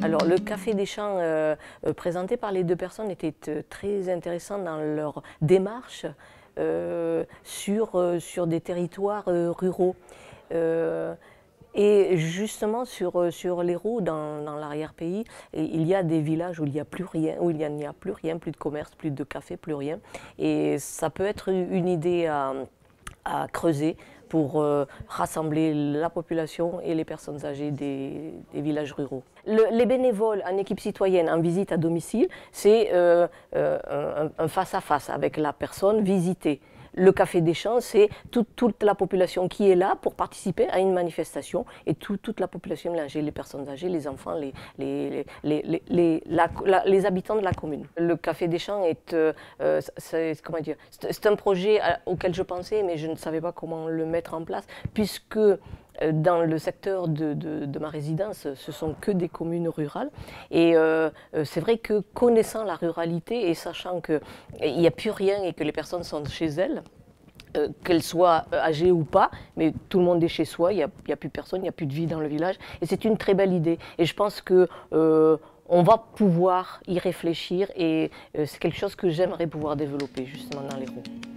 Mm. Alors le café des champs euh, euh, présenté par les deux personnes était euh, très intéressant dans leur démarche sur, sur des territoires ruraux. et justement sur, sur routes dans, dans l'arrière-pays, il y a des villages où il n'y a plus rien, où il n'y a plus rien, plus de commerce, plus de café, plus rien. Et ça peut être une idée à à creuser pour euh, rassembler la population et les personnes âgées des, villages ruraux. les bénévoles en équipe citoyenne en visite à domicile, c'est euh, euh, un face à -face avec la personne visitée le Café des Champs, c'est toute la population qui est là pour participer à une manifestation et toute la population mélangée, les personnes âgées, les enfants, les, les, les, habitants de la commune. Le Café des Champs est, euh, euh, comment dire, c'est un projet euh, auquel je pensais, mais je ne savais pas comment le mettre en place, puisque euh, dans le secteur de, ma résidence, ce sont que des communes rurales. Et euh, euh, c'est vrai que connaissant la ruralité et sachant qu'il n'y a plus rien et que les personnes sont chez elles, qu'elles soient âgées ou pas, mais tout le monde est chez soi, il n'y a, plus personne, il n'y a plus de vie dans le village. Et c'est une très belle idée. Et je pense que... on va pouvoir y réfléchir et c'est quelque chose que j'aimerais pouvoir développer justement dans les roues.